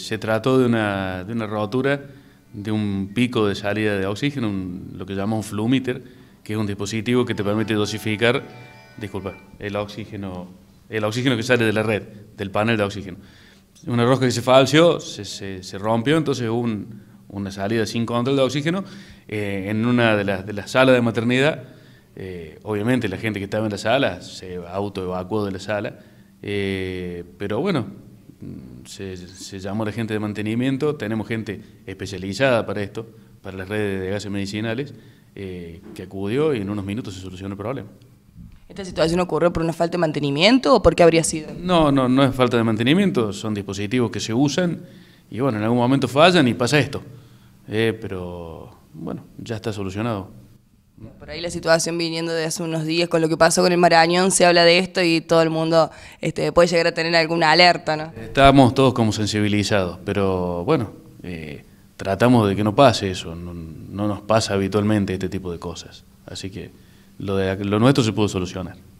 Se trató de una, de una de un pico de salida de oxígeno, lo que llamamos un flumiter, que es un dispositivo que te permite dosificar, disculpa, el oxígeno, el oxígeno que sale de la red, del panel de oxígeno. Una rosca que se falció, se, se, rompió, entonces hubo un, una salida sin control de oxígeno eh, en una de las de la salas de maternidad. Eh, obviamente la gente que estaba en la sala se autoevacuó de la sala, eh, pero bueno, se, llamó a la gente de mantenimiento, tenemos gente especializada para esto, para las redes de gases medicinales, eh, que acudió y en unos minutos se solucionó el problema. ¿Esta situación ocurrió por una falta de mantenimiento o por qué habría sido? No, no, no es falta de mantenimiento, son dispositivos que se usan y bueno, en algún momento fallan y pasa esto. Eh, pero bueno, ya está solucionado. Por ahí la situación viniendo de hace unos días con lo que pasó con el Marañón, se habla de esto y todo el mundo este, puede llegar a tener alguna alerta, ¿no? Estábamos todos como sensibilizados, pero bueno, eh, tratamos de que no pase eso, no, nos pasa habitualmente este tipo de cosas. Así que lo nuestro se pudo solucionar.